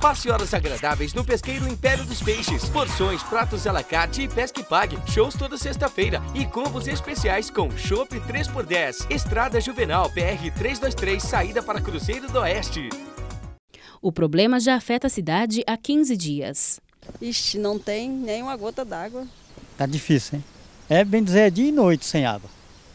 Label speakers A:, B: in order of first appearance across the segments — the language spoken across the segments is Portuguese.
A: Passe horas agradáveis no Pesqueiro Império dos Peixes. Porções, pratos à la carte e pesque pague. Shows toda sexta-feira e combos especiais com Chopp 3x10. Estrada Juvenal PR 323, saída para Cruzeiro do Oeste.
B: O problema já afeta a cidade há 15 dias. Ixi, não tem nem uma gota d'água.
C: Tá difícil, hein? É bem dizer, é dia e noite sem água.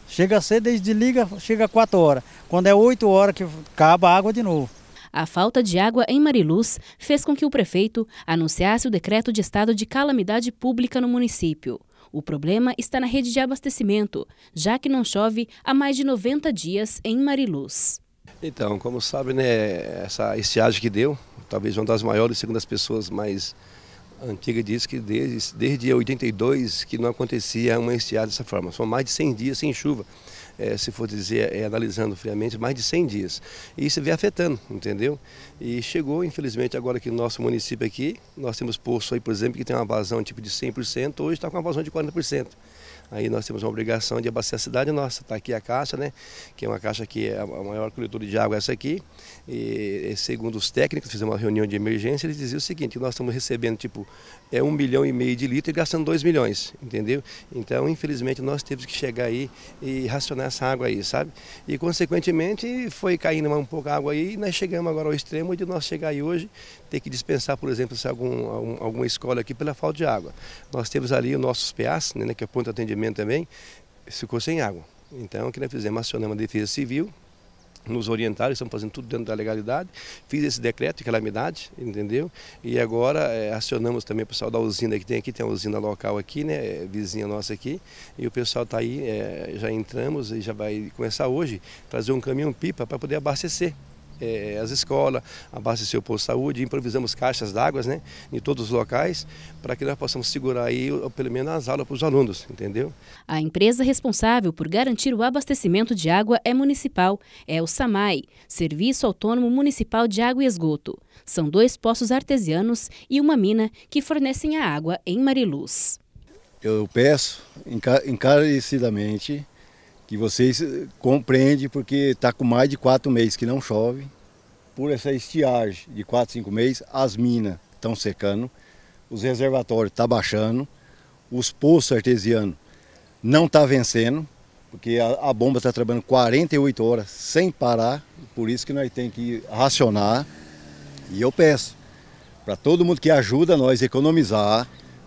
C: Chega cedo, liga, chega 4 horas. Quando é 8 horas que acaba a água de novo.
B: A falta de água em Mariluz fez com que o prefeito anunciasse o decreto de estado de calamidade pública no município. O problema está na rede de abastecimento, já que não chove há mais de 90 dias em Mariluz.
A: Então, como sabe, né, essa estiagem que deu, talvez uma das maiores, segundo as pessoas mais antiga diz que desde, desde 82 que não acontecia uma estiagem dessa forma. São mais de 100 dias sem chuva. É, se for dizer, é, analisando friamente, mais de 100 dias. E isso vem afetando, entendeu? E chegou, infelizmente, agora que nosso município aqui, nós temos poço aí, por exemplo, que tem uma vazão tipo de 100%, hoje está com uma vazão de 40%. Aí nós temos uma obrigação de abastecer a cidade nossa. Está aqui a caixa, né? Que é uma caixa que é a maior coletora de água, essa aqui. E segundo os técnicos, fizemos uma reunião de emergência, eles diziam o seguinte, nós estamos recebendo tipo é um milhão e meio de litro e gastando dois milhões, entendeu? Então, infelizmente, nós tivemos que chegar aí e racionar essa água aí, sabe? E, consequentemente, foi caindo um pouco a água aí e nós chegamos agora ao extremo de nós chegar aí hoje, ter que dispensar, por exemplo, se algum, algum alguma escola aqui pela falta de água. Nós temos ali os nossos PAs, né, né, que é ponto de atendimento também, ficou sem água. Então, o que nós fizemos? Acionamos a Defesa Civil, nos orientaram, estamos fazendo tudo dentro da legalidade. Fiz esse decreto de calamidade, entendeu? E agora é, acionamos também o pessoal da usina que tem aqui, tem a usina local aqui, né? Eh, vizinha nossa aqui. E o pessoal está aí, é, já entramos e já vai começar hoje, trazer um caminhão-pipa para poder abastecer é, as escolas, abastecer o posto de saúde, improvisamos caixas d'água né, em todos os locais, para que nós possamos segurar aí pelo menos as aulas
B: para os alunos, entendeu? A empresa responsável por garantir o abastecimento de água é municipal, é o SAMAI, Serviço Autônomo Municipal de Água e Esgoto. São dois poços artesianos e uma mina que fornecem a água em Mariluz.
A: Eu peço encarecidamente que vocês eh, compreendem, porque está com mais de quatro meses que não chove. Por essa estiagem de quatro, cinco meses, as minas estão secando, os reservatórios estão tá baixando, os poços artesianos não estão tá vencendo, porque a, a bomba está trabalhando 48 horas sem parar, por isso que nós temos que racionar. E eu peço para todo mundo que ajuda nós a economizar,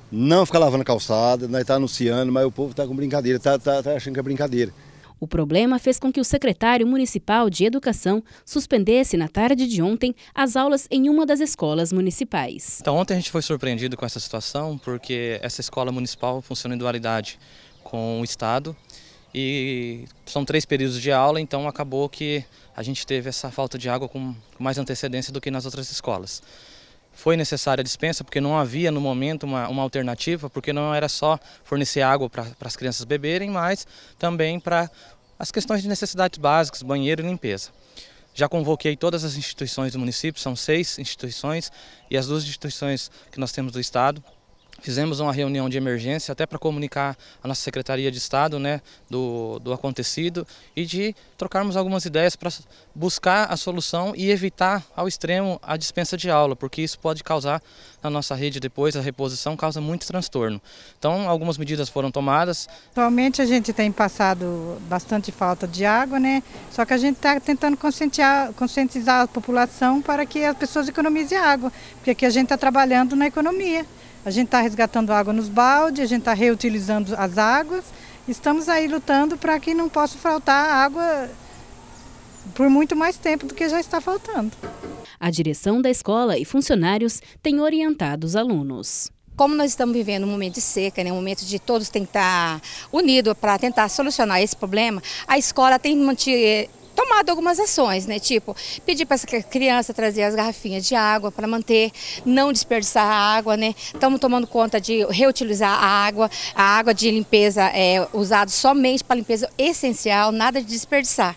A: não ficar lavando calçada, nós está anunciando, mas o povo está com brincadeira, está tá, tá achando que é brincadeira.
B: O problema fez com que o secretário municipal de Educação suspendesse na tarde de ontem as aulas em uma das escolas municipais.
C: Então, ontem a gente foi surpreendido com essa situação, porque essa escola municipal funciona em dualidade com o Estado e são três períodos de aula, então acabou que a gente teve essa falta de água com mais antecedência do que nas outras escolas foi necessária a dispensa, porque não havia no momento uma, uma alternativa, porque não era só fornecer água para as crianças beberem, mas também para as questões de necessidades básicas, banheiro e limpeza. Já convoquei todas as instituições do município, são seis instituições, e as duas instituições que nós temos do Estado, Fizemos uma reunião de emergência até para comunicar a nossa Secretaria de Estado né, do, do acontecido e de trocarmos algumas ideias para buscar a solução e evitar ao extremo a dispensa de aula, porque isso pode causar na nossa rede depois, a reposição causa muito transtorno. Então, algumas medidas foram tomadas. Atualmente a gente tem passado bastante falta de água, né? só que a gente está tentando conscientizar, conscientizar a população para que as pessoas economizem água, porque aqui a gente está trabalhando na economia. A gente está resgatando água nos baldes, a gente está reutilizando as águas. Estamos aí lutando para que não possa faltar água por muito mais tempo do que já está faltando.
B: A direção da escola e funcionários têm orientado os alunos.
C: Como nós estamos vivendo um momento de seca, né, um momento de todos
B: tentar unido para tentar solucionar esse problema, a escola tem mantido, tomado algumas ações, né? Tipo, pedir para essa criança trazer as garrafinhas de água para manter, não desperdiçar a água, né? Estamos tomando conta de reutilizar a água, a água de limpeza é usada somente para limpeza essencial, nada de desperdiçar.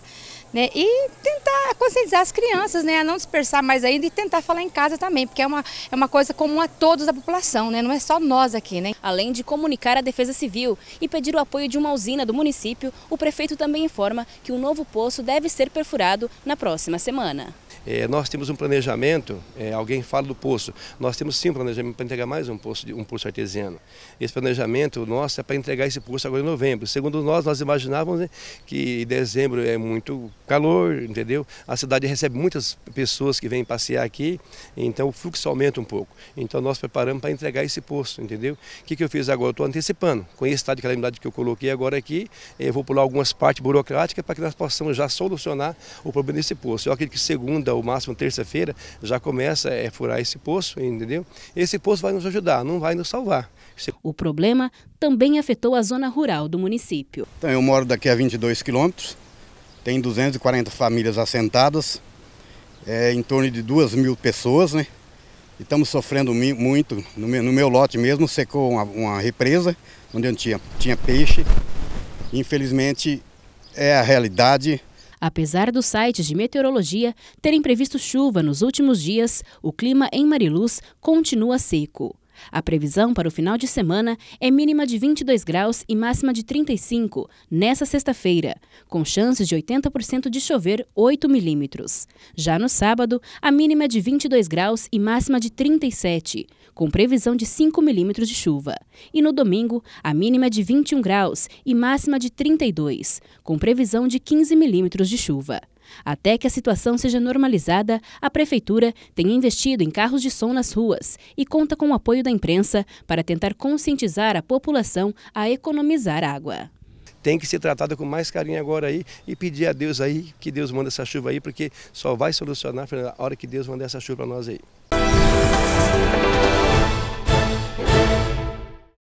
B: Né, e tentar conscientizar as crianças né, a não dispersar mais ainda e tentar falar em casa também, porque é uma, é uma coisa comum a todos da população, né, não é só nós aqui. Né? Além de comunicar a Defesa Civil e pedir o apoio de uma usina do município, o prefeito também informa que o um novo poço deve ser perfurado na próxima semana.
A: É, nós temos um planejamento, é, alguém fala do poço, nós temos sim um planejamento para entregar mais um poço, um poço artesiano. Esse planejamento nosso é para entregar esse poço agora em novembro. Segundo nós, nós imaginávamos né, que dezembro é muito calor, entendeu? A cidade recebe muitas pessoas que vêm passear aqui, então o fluxo aumenta um pouco. Então nós preparamos para entregar esse poço, entendeu? O que, que eu fiz agora? Eu estou antecipando. Com esse estado de calamidade que eu coloquei agora aqui, eu vou pular algumas partes burocráticas para que nós possamos já solucionar o problema desse poço. Eu acredito que segunda segunda ou máximo terça-feira, já começa a é, furar esse poço, entendeu? Esse poço vai nos ajudar, não vai nos salvar. O problema
B: também afetou a zona rural do município. Então, eu moro daqui a 22 quilômetros, tem 240 famílias assentadas, é, em torno de 2 mil pessoas, né? E estamos sofrendo muito, no meu, no meu lote mesmo, secou uma, uma represa, onde eu tinha, tinha peixe. Infelizmente, é a realidade Apesar dos sites de meteorologia terem previsto chuva nos últimos dias, o clima em Mariluz continua seco. A previsão para o final de semana é mínima de 22 graus e máxima de 35 nessa sexta-feira, com chances de 80% de chover 8 milímetros. Já no sábado, a mínima é de 22 graus e máxima de 37, com previsão de 5 milímetros de chuva. E no domingo, a mínima de 21 graus e máxima de 32, com previsão de 15 milímetros de chuva. Até que a situação seja normalizada, a Prefeitura tem investido em carros de som nas ruas e conta com o apoio da imprensa para tentar conscientizar a população a economizar água.
A: Tem que ser tratada com mais carinho agora aí e pedir a Deus aí que Deus manda essa chuva aí, porque só vai solucionar a hora que Deus mandar essa chuva para nós aí.